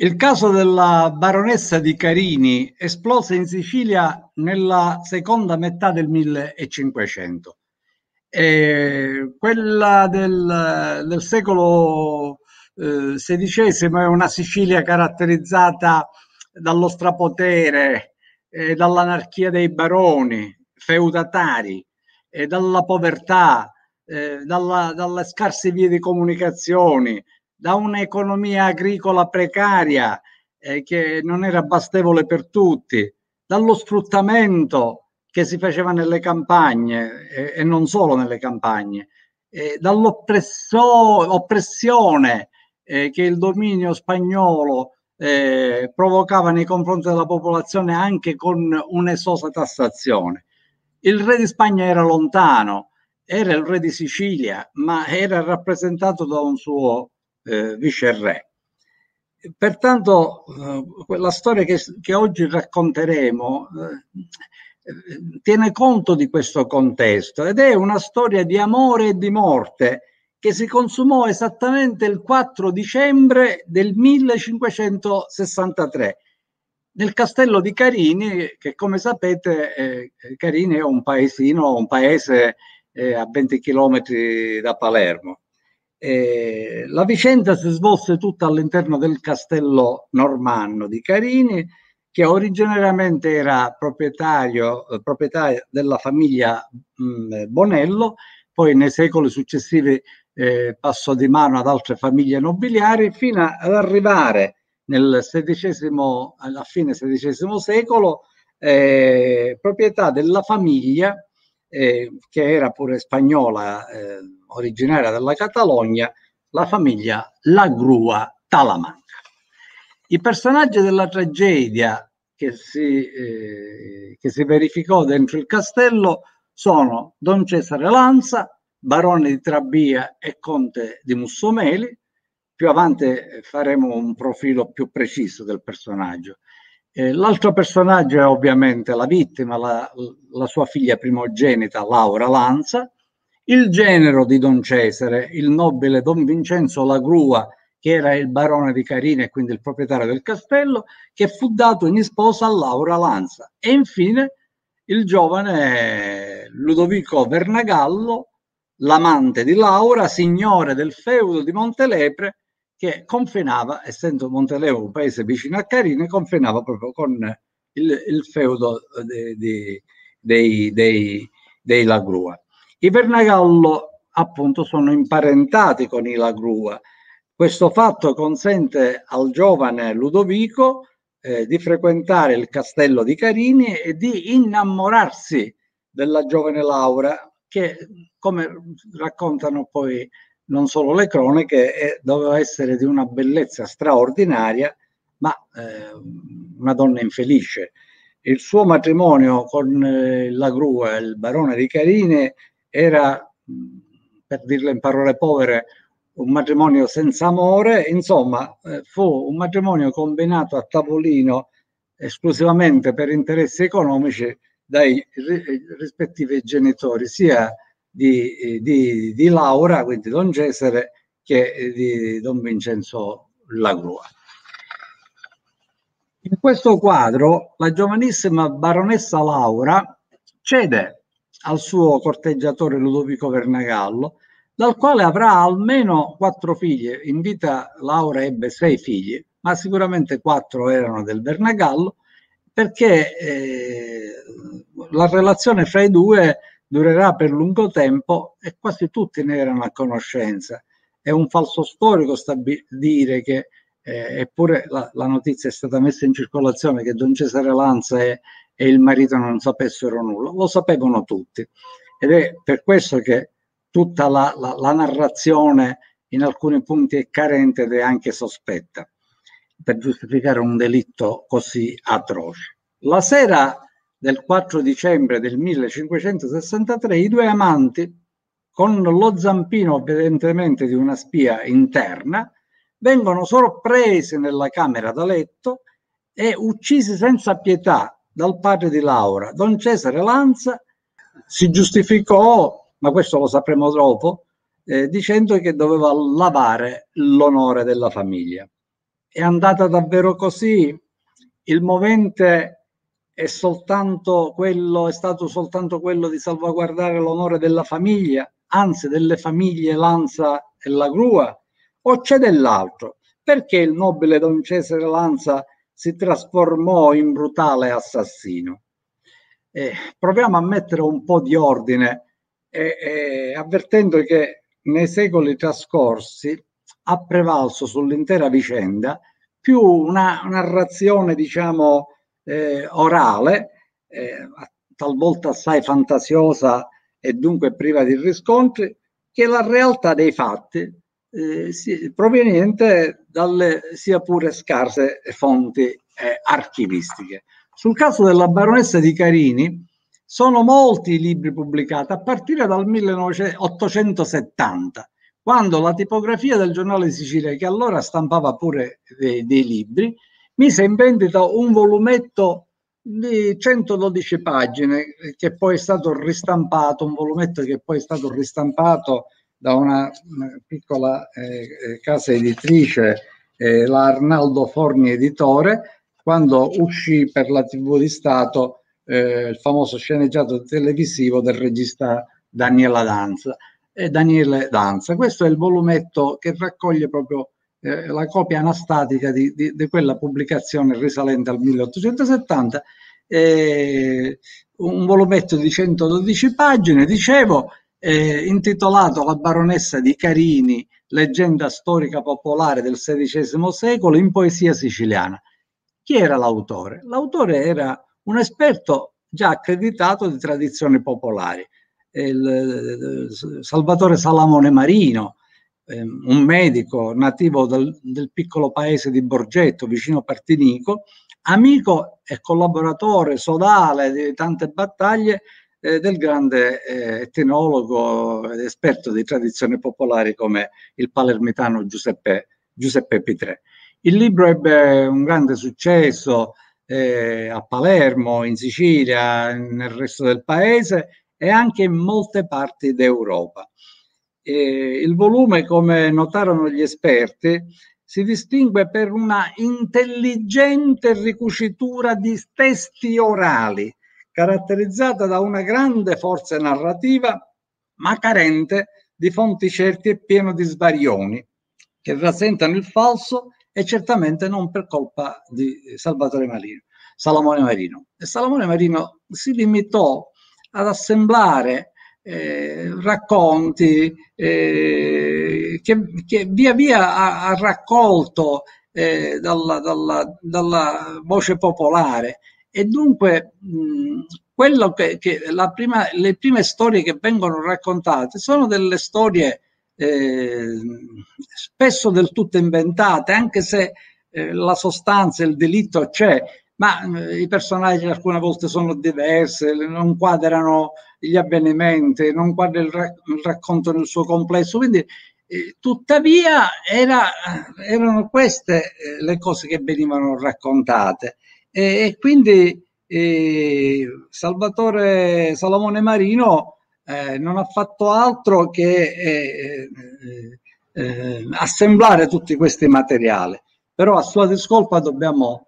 Il caso della baronessa di Carini esplose in Sicilia nella seconda metà del 1500. E quella del, del secolo eh, XVI è una Sicilia caratterizzata dallo strapotere, eh, dall'anarchia dei baroni, feudatari, eh, dalla povertà, eh, dalla, dalle scarse vie di comunicazione, da un'economia agricola precaria eh, che non era bastevole per tutti, dallo sfruttamento che si faceva nelle campagne eh, e non solo nelle campagne, eh, dall'oppressione che il dominio spagnolo eh, provocava nei confronti della popolazione anche con un'esosa tassazione. Il re di Spagna era lontano, era il re di Sicilia, ma era rappresentato da un suo eh, viceré. Pertanto eh, quella storia che, che oggi racconteremo eh, tiene conto di questo contesto ed è una storia di amore e di morte che si consumò esattamente il 4 dicembre del 1563 nel castello di Carini, che come sapete eh, Carini è un paesino, un paese eh, a 20 km da Palermo. Eh, la vicenda si svolse tutta all'interno del castello normanno di Carini, che originariamente era proprietario, eh, proprietario della famiglia mh, Bonello, poi nei secoli successivi eh, passò di mano ad altre famiglie nobiliari, fino ad arrivare nel XVI, alla fine XVI secolo eh, proprietà della famiglia, eh, che era pure spagnola eh, originaria della Catalogna, la famiglia La Grua Talamanca. I personaggi della tragedia che si, eh, che si verificò dentro il castello sono Don Cesare Lanza, barone di Trabia e conte di Mussomeli. Più avanti eh, faremo un profilo più preciso del personaggio. Eh, l'altro personaggio è ovviamente la vittima, la, la sua figlia primogenita Laura Lanza, il genero di Don Cesare, il nobile Don Vincenzo Lagrua, che era il barone di Carina e quindi il proprietario del castello, che fu dato in sposa a Laura Lanza. E infine il giovane Ludovico Vernagallo, l'amante di Laura, signore del feudo di Montelepre, che confinava, essendo Montelepre un paese vicino a Carina, confinava proprio con il, il feudo de, de, dei, dei, dei Lagrua. I Pernagallo appunto sono imparentati con i Lagrua. Questo fatto consente al giovane Ludovico eh, di frequentare il castello di Carini e di innamorarsi della giovane Laura che, come raccontano poi non solo le cronache, eh, doveva essere di una bellezza straordinaria, ma eh, una donna infelice. Il suo matrimonio con eh, la Grua, il barone di Carini era, per dirla in parole povere, un matrimonio senza amore, insomma eh, fu un matrimonio combinato a tavolino esclusivamente per interessi economici dai rispettivi genitori, sia di, di, di Laura, quindi Don Cesare, che eh, di Don Vincenzo Lagrua. In questo quadro la giovanissima baronessa Laura cede al suo corteggiatore Ludovico Vernagallo, dal quale avrà almeno quattro figlie. In vita Laura ebbe sei figli, ma sicuramente quattro erano del Vernagallo, perché eh, la relazione fra i due durerà per lungo tempo e quasi tutti ne erano a conoscenza. È un falso storico stabi- dire che, eh, eppure la, la, notizia è stata messa in circolazione, che Don Cesare Lanza e, e il marito non sapessero nulla, lo sapevano tutti. Ed è per questo che tutta la, la, la narrazione in alcuni punti è carente ed è anche sospetta per giustificare un delitto così atroce. La sera del 4 dicembre del 1563 i due amanti, con lo zampino evidentemente di una spia interna, vengono sorpresi nella camera da letto e uccisi senza pietà dal padre di Laura. Don Cesare Lanza si giustificò, ma questo lo sapremo dopo, eh, dicendo che doveva lavare l'onore della famiglia. È andata davvero così? Il movente è soltanto quello, è stato soltanto quello di salvaguardare l'onore della famiglia, anzi delle famiglie Lanza e la Grua, o c'è dell'altro? Perché il nobile Don Cesare Lanza si trasformò in brutale assassino. Eh, proviamo a mettere un po' di ordine, eh, eh, avvertendo che nei secoli trascorsi ha prevalso sull'intera vicenda più una narrazione, diciamo, eh, orale, eh, talvolta assai fantasiosa e dunque priva di riscontri, che la realtà dei fatti eh, proveniente dalle sia pure scarse fonti eh, archivistiche. Sul caso della baronessa di Carini sono molti i libri pubblicati a partire dal 1870, quando la tipografia del giornale Sicilia, che allora stampava pure dei, eh, dei libri, mise in vendita un volumetto di 112 pagine eh, che poi è stato ristampato, un volumetto che poi è stato ristampato da una, piccola eh, eh, casa editrice, eh, la Arnaldo Forni Editore, quando uscì per la TV di Stato eh, il famoso sceneggiato televisivo del regista Daniela Danza. Eh, Daniele Danza. Questo è il volumetto che raccoglie proprio eh, la copia anastatica di, di, di, quella pubblicazione risalente al 1870, un volumetto di 112 pagine, dicevo, eh, intitolato La baronessa di Carini, leggenda storica popolare del XVI secolo in poesia siciliana. Chi era l'autore? L'autore era un esperto già accreditato di tradizioni popolari, il, eh, Salvatore Salamone Marino, eh, un medico nativo del, del piccolo paese di Borgetto, vicino Partinico, amico e collaboratore sodale di tante battaglie eh, del grande eh, etnologo ed esperto di tradizioni popolari come il palermitano Giuseppe, Giuseppe Pitre. Il libro ebbe un grande successo eh, a Palermo, in Sicilia, nel resto del paese e anche in molte parti d'Europa. il volume, come notarono gli esperti, si distingue per una intelligente ricucitura di testi orali, caratterizzata da una grande forza narrativa, ma carente di fonti certi e pieno di sbarioni, che rasentano il falso e certamente non per colpa di Salvatore Marino, Salomone Marino. E Salomone Marino si limitò ad assemblare eh, racconti eh, che, che, via via ha, ha raccolto eh, dalla, dalla, dalla voce popolare e dunque mh, quello che, che prima, le prime storie che vengono raccontate sono delle storie eh, spesso del tutto inventate, anche se eh, la sostanza, il delitto c'è, ma eh, i personaggi alcune volte sono diversi, non quadrano gli avvenimenti, non quadra il, rac- il racconto nel suo complesso. Quindi, eh, tuttavia, era, erano queste eh, le cose che venivano raccontate. E, e quindi eh, Salvatore Salomone Marino eh, non ha fatto altro che eh, eh, eh, assemblare tutti questi materiali. Però a sua discolpa dobbiamo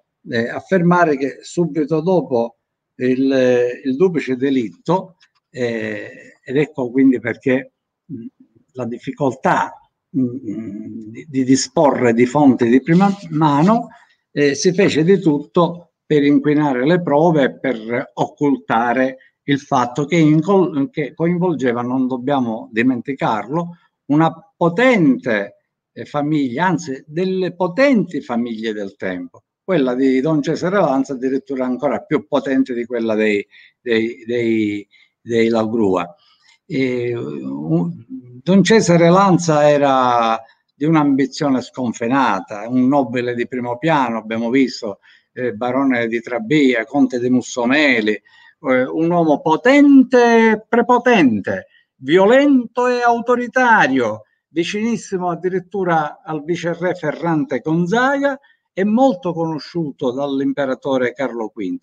affermare che subito dopo il, il duplice delitto, ed ecco quindi perché mm, la difficoltà mm, mm, di, di, disporre di fonti di prima mano, eh, si fece di tutto per inquinare le prove, per occultare il fatto che, incol- che coinvolgeva, non dobbiamo dimenticarlo, una potente eh, famiglia, anzi delle potenti famiglie del tempo. Quella di Don Cesare Lanza addirittura ancora più potente di quella dei, dei, dei, dei Lagrua. E, un, Don Cesare Lanza era di un'ambizione sconfinata, un nobile di primo piano, abbiamo visto eh, barone di Trabia, conte di Mussomeli, eh, un uomo potente e prepotente, violento e autoritario, vicinissimo addirittura al viceré Ferrante Gonzaga e molto conosciuto dall'imperatore Carlo V.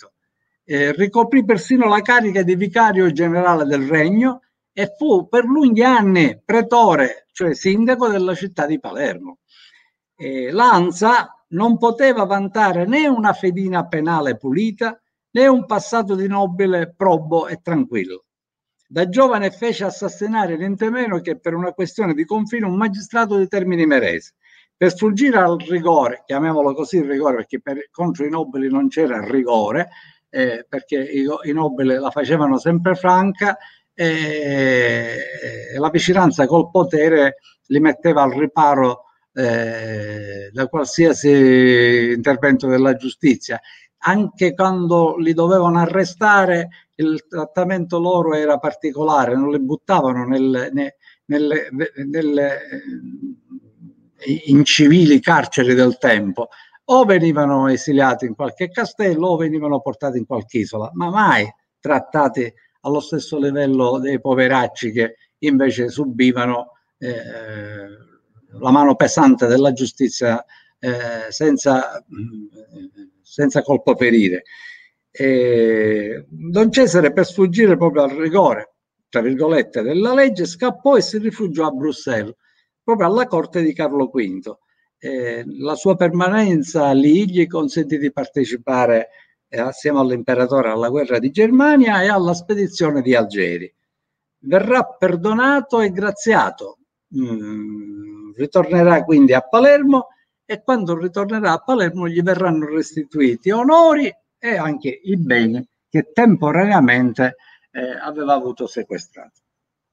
Eh, ricoprì persino la carica di vicario generale del regno e fu per lunghi anni pretore, cioè sindaco della città di Palermo. Eh, Lanza non poteva vantare né una fedina penale pulita né un passato di nobile probo e tranquillo. Da giovane fece assassinare niente meno che per una questione di confine un magistrato di Termini Merese. Per sfuggire al rigore, chiamiamolo così rigore perché per, contro i nobili non c'era rigore, eh, perché i, i nobili la facevano sempre franca, eh, e eh, la vicinanza col potere li metteva al riparo eh, da qualsiasi intervento della giustizia. Anche quando li dovevano arrestare, il trattamento loro era particolare, non li buttavano nel, nel, nelle, nelle eh, incivili carceri del tempo, o venivano esiliati in qualche castello o venivano portati in qualche isola, ma mai trattati allo stesso livello dei poveracci che invece subivano eh, la mano pesante della giustizia eh, senza, senza colpo ferire. E Don Cesare, per sfuggire proprio al rigore, tra virgolette, della legge, scappò e si rifugiò a Bruxelles, proprio alla corte di Carlo V. Eh, la sua permanenza lì gli consentì di partecipare eh, assieme all'imperatore alla guerra di Germania e alla spedizione di Algeri. Verrà perdonato e graziato. Mm, Ritornerà quindi a Palermo e quando ritornerà a Palermo gli verranno restituiti onori e anche i beni che temporaneamente eh, aveva avuto sequestrati.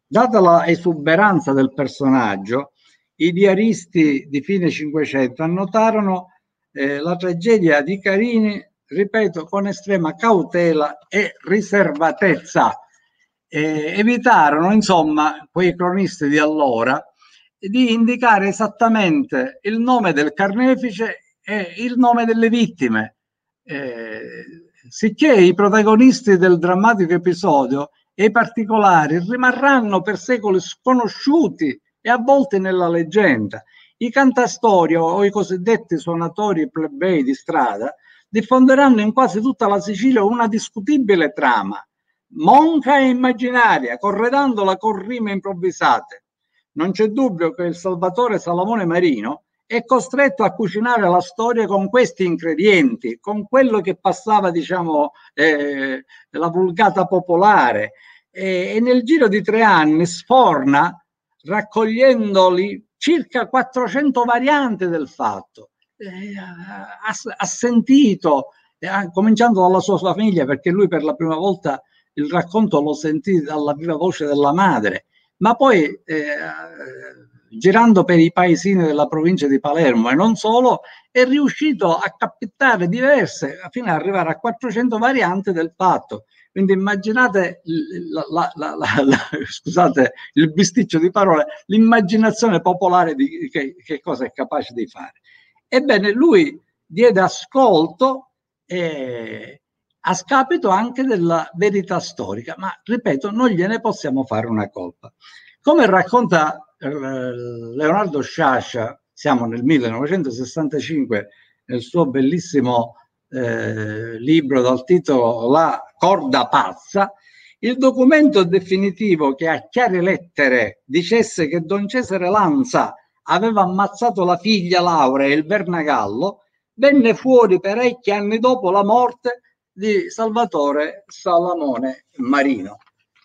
Data la esuberanza del personaggio, i diaristi di fine Cinquecento annotarono eh, la tragedia di Carini, ripeto, con estrema cautela e riservatezza. Eh, evitarono, insomma, quei cronisti di allora di indicare esattamente il nome del carnefice e il nome delle vittime, eh, sicché i protagonisti del drammatico episodio e i particolari rimarranno per secoli sconosciuti e avvolti nella leggenda. I cantastorie o i cosiddetti suonatori plebei di strada diffonderanno in quasi tutta la Sicilia una discutibile trama, monca e immaginaria, corredandola con rime improvvisate, non c'è dubbio che il Salvatore Salomone Marino è costretto a cucinare la storia con questi ingredienti, con quello che passava, diciamo, eh, la vulgata popolare. E, e nel giro di tre anni sforna raccogliendoli circa 400 varianti del fatto. Eh, ha, ha, sentito, eh, ah, cominciando dalla sua famiglia, perché lui per la prima volta il racconto lo sentì dalla viva voce della madre ma poi eh, girando per i paesini della provincia di Palermo e non solo, è riuscito a capitare diverse, fino ad arrivare a 400 varianti del fatto. Quindi immaginate, la, la, la, scusate il bisticcio di parole, l'immaginazione popolare di che, che, cosa è capace di fare. Ebbene, lui diede ascolto e, a scapito anche della verità storica, ma ripeto, non gliene possiamo fare una colpa. Come racconta eh, Leonardo Sciascia, siamo nel 1965, nel suo bellissimo eh, libro dal titolo La corda pazza, il documento definitivo che a chiare lettere dicesse che Don Cesare Lanza aveva ammazzato la figlia Laura e il Bernagallo, venne fuori parecchi anni dopo la morte di Salvatore Salamone Marino.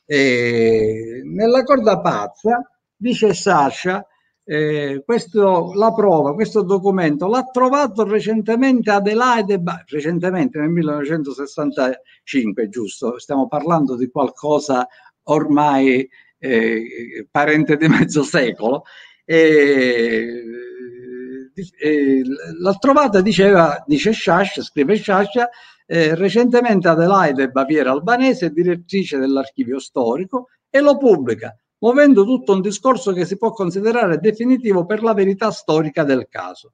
E nella corda pazza, dice Sasha, eh, questo, la prova, questo documento l'ha trovato recentemente Adelaide, recentemente nel 1965, giusto? Stiamo parlando di qualcosa ormai eh, parente di mezzo secolo. Eh, eh l'ha trovata, diceva, dice Sasha, scrive Sasha, eh, recentemente Adelaide Baviera Albanese direttrice dell'archivio storico e lo pubblica, muovendo tutto un discorso che si può considerare definitivo per la verità storica del caso.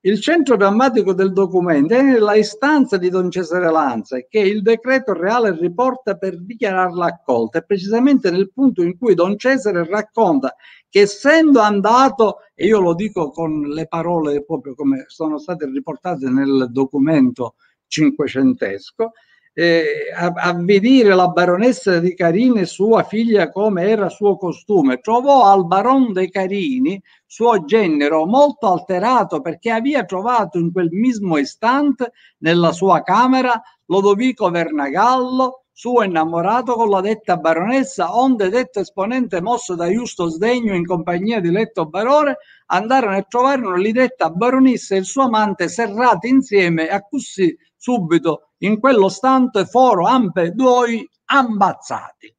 Il centro drammatico del documento è la istanza di Don Cesare Lanza che il decreto reale riporta per dichiararla accolta, è precisamente nel punto in cui Don Cesare racconta che essendo andato, e io lo dico con le parole proprio come sono state riportate nel documento cinquecentesco, eh, a, a, vedere la baronessa di Carini sua figlia come era suo costume, trovò al baron de Carini, suo genero, molto alterato perché aveva trovato in quel mismo istante nella sua camera Lodovico Vernagallo, suo innamorato con la detta baronessa, onde detto esponente mosso da giusto sdegno in compagnia di letto barone, andarono e trovarono l'idetta baronessa e il suo amante serrati insieme a così subito in quello stante foro ampe due ambazzati.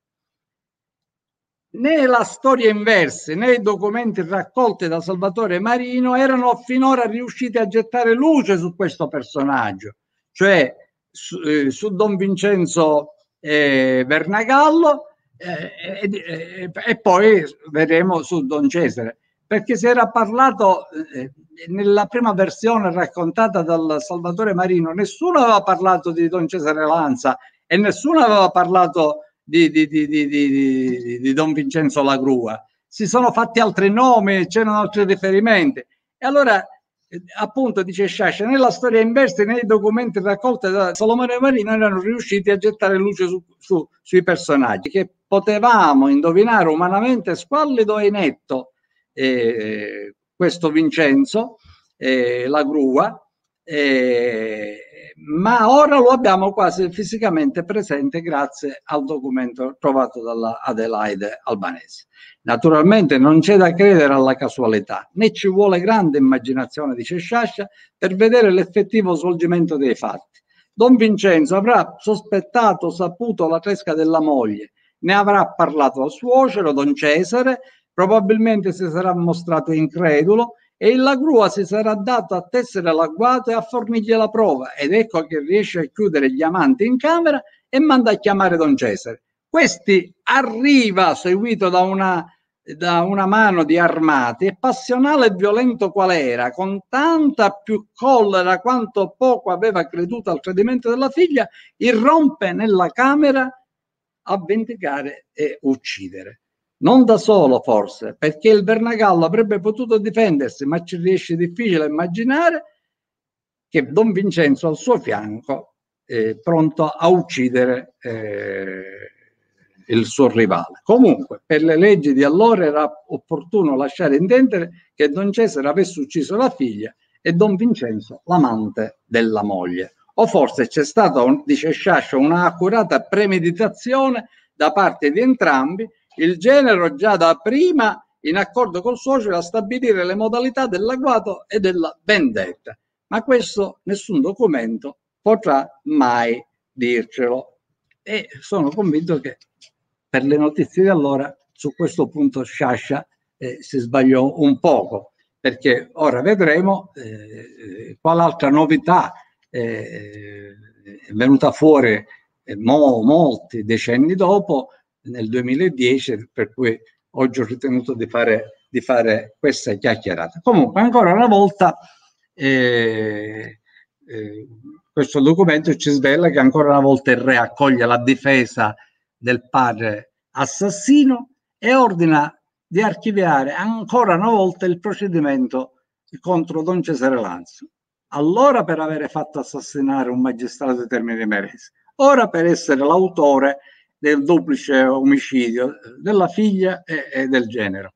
Né la storia inversa né i documenti raccolti da Salvatore Marino erano finora riusciti a gettare luce su questo personaggio, cioè su, eh, su Don Vincenzo eh, Vernagallo eh, eh e poi vedremo su Don Cesare perché si era parlato eh, eh, nella prima versione raccontata dal Salvatore Marino, nessuno aveva parlato di Don Cesare Lanza e nessuno aveva parlato di, di, di, di Don Vincenzo Lagrua. Si sono fatti altri nomi, c'erano altri riferimenti. E allora eh, appunto dice Sciascia, nella storia inversa e nei documenti raccolti da Salomone Marino erano riusciti a gettare luce su, su, sui personaggi che potevamo indovinare umanamente squallido e netto eh, questo Vincenzo, eh, la grua, eh, ma ora lo abbiamo quasi fisicamente presente grazie al documento trovato dalla Adelaide Albanese. Naturalmente non c'è da credere alla casualità, né ci vuole grande immaginazione di Cesciascia per vedere l'effettivo svolgimento dei fatti. Don Vincenzo avrà sospettato, saputo la tresca della moglie, ne avrà parlato al suocero, Don Cesare, Probabilmente si sarà mostrato incredulo e la grua si sarà data a tessere l'agguato e a fornirgli la prova ed ecco che riesce a chiudere gli amanti in camera e manda a chiamare Don Cesare. Questi arriva seguito da una, da una mano di armati e passionale e violento qual era, con tanta più collera quanto poco aveva creduto al tradimento della figlia, irrompe nella camera a vendicare e uccidere non da solo forse, perché il Bernagallo avrebbe potuto difendersi, ma ci riesce difficile immaginare che Don Vincenzo al suo fianco eh, pronto a uccidere eh, il suo rivale. Comunque, per le leggi di allora era opportuno lasciare intendere che Don Cesare avesse ucciso la figlia e Don Vincenzo l'amante della moglie. O forse c'è stata, un, dice Sciascio, accurata premeditazione da parte di entrambi il genero già da prima in accordo col socio a stabilire le modalità dell'agguato e della vendetta. Ma questo nessun documento potrà mai dircelo. E sono convinto che per le notizie di allora su questo punto Sciascia eh, si sbagliò un poco, perché ora vedremo eh, eh quale altra novità eh, eh, è venuta fuori eh, mo, molti decenni dopo nel 2010, per cui oggi ho ritenuto di fare, di fare questa chiacchierata. Comunque, ancora una volta, eh, eh, questo documento ci svela che ancora una volta il re accoglie la difesa del padre assassino e ordina di archiviare ancora una volta il procedimento contro Don Cesare Lanzio. Allora per aver fatto assassinare un magistrato di Termini Merese, ora per essere l'autore del duplice omicidio della figlia e, e del genero.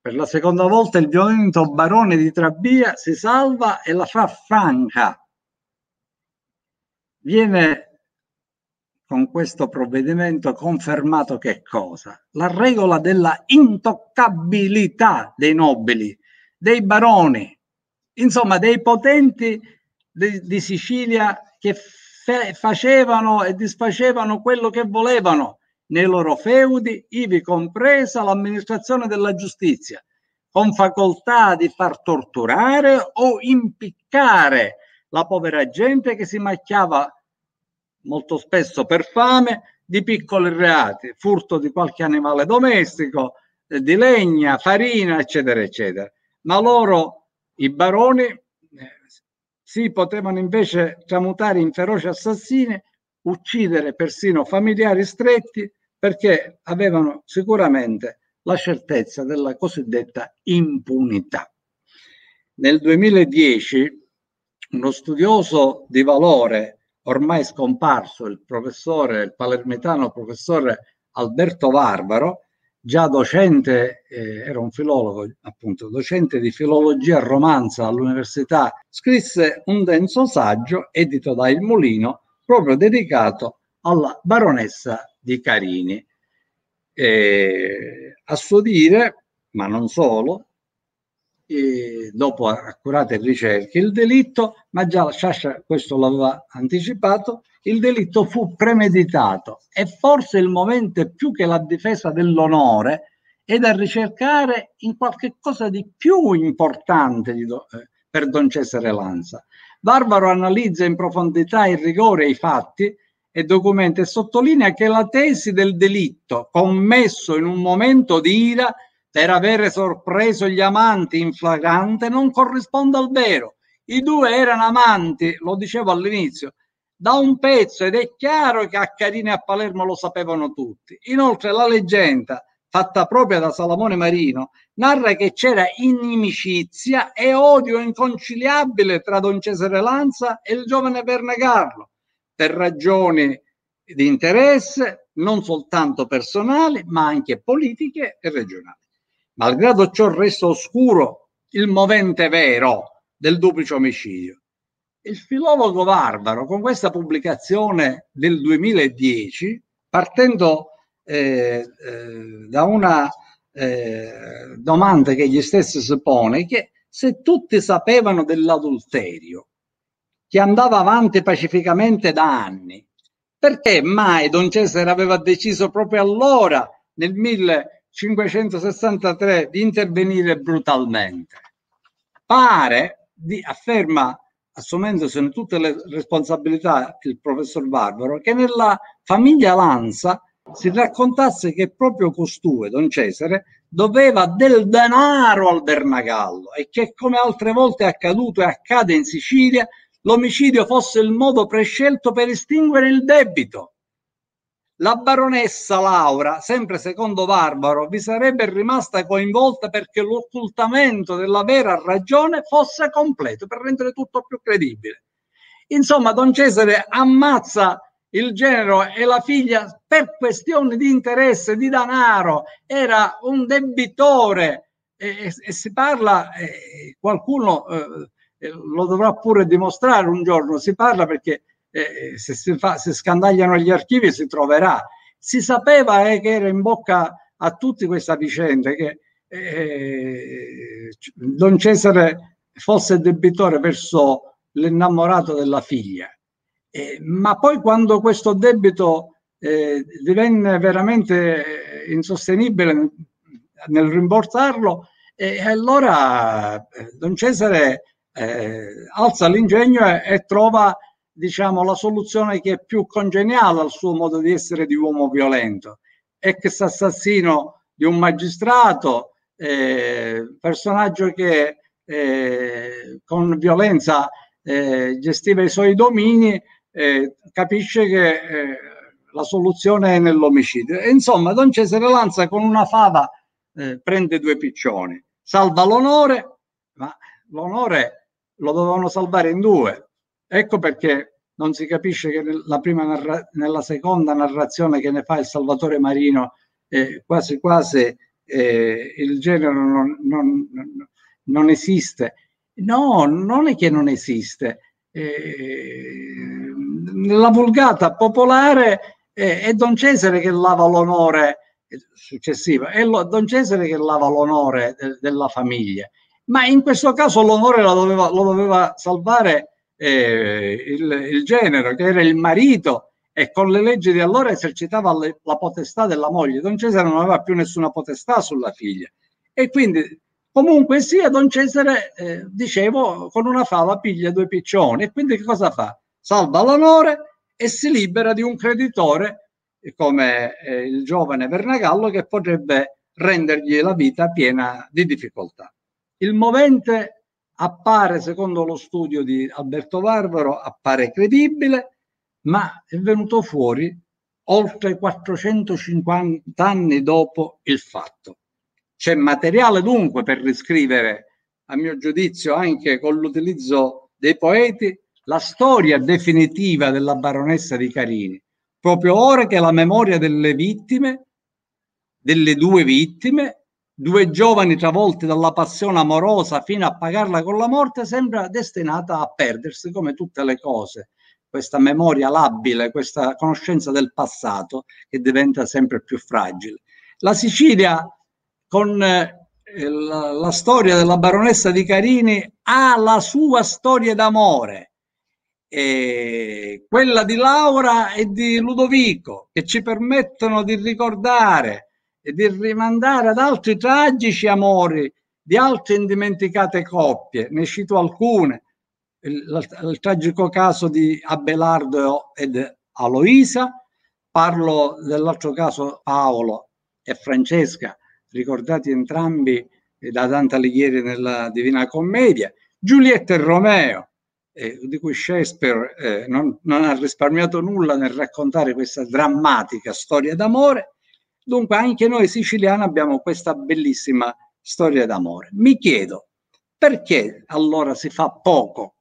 Per la seconda volta il violento barone di Trabia si salva e la fa franca. Viene con questo provvedimento confermato che cosa? La regola della intoccabilità dei nobili, dei baroni, insomma dei potenti di, di Sicilia che fe- facevano e disfacevano quello che volevano nei loro feudi, ivi compresa l'amministrazione della giustizia, con facoltà di far torturare o impiccare la povera gente che si macchiava molto spesso per fame di piccoli reati, furto di qualche animale domestico, eh, di legna, farina, eccetera, eccetera. Ma loro, i baroni, si potevano invece tramutare in feroci assassini, uccidere persino familiari stretti perché avevano sicuramente la certezza della cosiddetta impunità. Nel 2010 uno studioso di valore ormai scomparso, il professore il palermitano professore Alberto Barbaro, già docente, eh, era un filologo appunto, docente di filologia romanza all'università, scrisse un denso saggio edito da Il Mulino proprio dedicato alla baronessa di Carini. E, a suo dire, ma non solo, dopo accurate ricerche, il delitto, ma già Sciascia questo l'aveva anticipato, il delitto fu premeditato e forse il momento è più che la difesa dell'onore è da ricercare in qualche cosa di più importante di do, eh, per Don Cesare Lanza. Barbaro analizza in profondità il rigore i fatti e documenta e sottolinea che la tesi del delitto commesso in un momento di ira per avere sorpreso gli amanti in flagrante non corrisponde al vero. I due erano amanti, lo dicevo all'inizio, da un pezzo ed è chiaro che a Carini e a Palermo lo sapevano tutti. Inoltre la leggenda, fatta propria da Salamone Marino, narra che c'era inimicizia e odio inconciliabile tra Don Cesare Lanza e il giovane Bernagarlo, per ragioni di interesse non soltanto personali, ma anche politiche e regionali. Malgrado ciò resta oscuro il movente vero del duplice omicidio il filologo Barbaro con questa pubblicazione del 2010, partendo eh, eh, da una eh, domanda che gli stessi si pone, che se tutti sapevano dell'adulterio, che andava avanti pacificamente da anni, perché mai Don Cesare aveva deciso proprio allora, nel 1563, di intervenire brutalmente? Pare, di, afferma assumendosene tutte le responsabilità il professor Barbaro, che nella famiglia Lanza si raccontasse che proprio costui, Don Cesare, doveva del denaro al Bernagallo e che, come altre volte è accaduto e accade in Sicilia, l'omicidio fosse il modo prescelto per estinguere il debito. La baronessa Laura, sempre secondo Barbaro, vi sarebbe rimasta coinvolta perché l'occultamento della vera ragione fosse completo per rendere tutto più credibile. Insomma, Don Cesare ammazza il genero e la figlia per questioni di interesse, di denaro, era un debitore e, e, e si parla, e eh, qualcuno eh, eh, lo dovrà pure dimostrare un giorno, si parla perché eh, se, si fa, se scandagliano gli archivi si troverà. Si sapeva eh, che era in bocca a tutti questa vicenda, che eh, Don Cesare fosse debitore verso l'innamorato della figlia. Eh, ma poi quando questo debito eh, divenne veramente eh, insostenibile nel rimborsarlo, e allora Don Cesare alza l'ingegno e, e trova diciamo, la soluzione che è più congeniale al suo modo di essere di uomo violento, ex assassino di un magistrato, eh, personaggio che eh, con violenza eh, gestiva i suoi domini, eh, capisce che eh, la soluzione è nell'omicidio. Insomma, Don Cesare Lanza con una fava eh, prende due piccioni, salva l'onore, ma l'onore lo dovevano salvare in due, Ecco perché non si capisce che nella, narra- nella seconda narrazione che ne fa il Salvatore Marino eh, quasi quasi eh, il genere non, non, non, esiste. No, non è che non esiste. Eh, la vulgata popolare eh, è Don Cesare che lava l'onore successiva, è lo, Don Cesare che lava l'onore de, della famiglia. Ma in questo caso l'onore lo doveva, lo doveva salvare eh, il, il genero, che era il marito e con le leggi di allora esercitava le, la potestà della moglie. Don Cesare non aveva più nessuna potestà sulla figlia. E quindi, comunque sia, Don Cesare, eh, dicevo, con una fava piglia due piccioni. E quindi che cosa fa? Salva l'onore e si libera di un creditore come eh, il giovane Vernagallo che potrebbe rendergli la vita piena di difficoltà. Il movente appare, secondo lo studio di Alberto Barbaro appare credibile, ma è venuto fuori oltre 450 anni dopo il fatto. C'è materiale dunque per riscrivere, a mio giudizio, anche con l'utilizzo dei poeti, la storia definitiva della baronessa di Carini, proprio ora che la memoria delle vittime, delle due vittime, due giovani travolti dalla passione amorosa fino a pagarla con la morte, sembra destinata a perdersi come tutte le cose. Questa memoria labile, questa conoscenza del passato che diventa sempre più fragile. La Sicilia, con eh, la, la storia della baronessa di Carini, ha la sua storia d'amore. E quella di Laura e di Ludovico che ci permettono di ricordare e di rimandare ad altri tragici amori di altre indimenticate coppie. Ne cito alcune, il, il tragico caso di Abelardo ed Aloisa, parlo dell'altro caso Paolo e Francesca, ricordati entrambi da Dante Alighieri nella Divina Commedia, Giulietta e Romeo, eh, di cui Shakespeare eh, non, non, ha risparmiato nulla nel raccontare questa drammatica storia d'amore, Dunque anche noi siciliani abbiamo questa bellissima storia d'amore. Mi chiedo perché allora si fa poco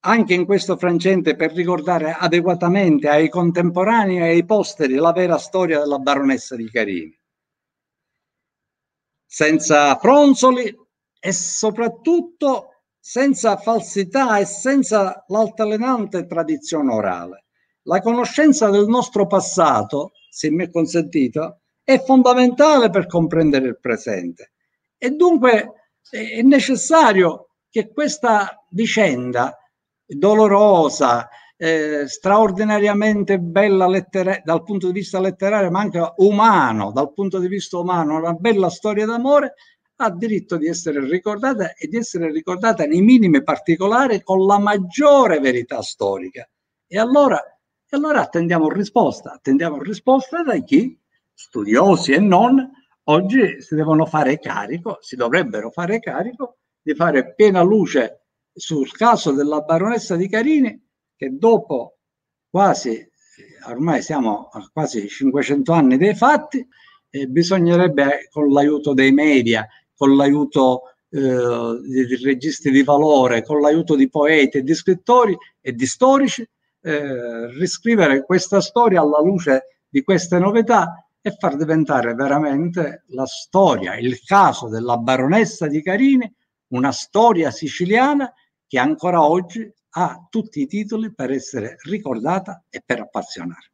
anche in questo frangente per ricordare adeguatamente ai contemporanei e ai posteri la vera storia della baronessa di Carini. Senza fronzoli e soprattutto senza falsità e senza l'altalenante tradizione orale. La conoscenza del nostro passato se mi è consentito, è fondamentale per comprendere il presente. E dunque è necessario che questa vicenda dolorosa, eh, straordinariamente bella lettera- dal punto di vista letterario, ma anche umano, dal punto di vista umano, una bella storia d'amore, ha diritto di essere ricordata e di essere ricordata nei minimi particolari con la maggiore verità storica. E allora e allora attendiamo risposta, attendiamo risposta da chi, studiosi e non, oggi si devono fare carico, si dovrebbero fare carico di fare piena luce sul caso della baronessa di Carini che dopo quasi, eh, ormai siamo a quasi 500 anni dei fatti, eh, bisognerebbe con l'aiuto dei media, con l'aiuto eh, di, di registi di valore, con l'aiuto di poeti e di scrittori e di storici, eh, riscrivere questa storia alla luce di queste novità e far diventare veramente la storia, il caso della baronessa di Carini, una storia siciliana che ancora oggi ha tutti i titoli per essere ricordata e per appassionare.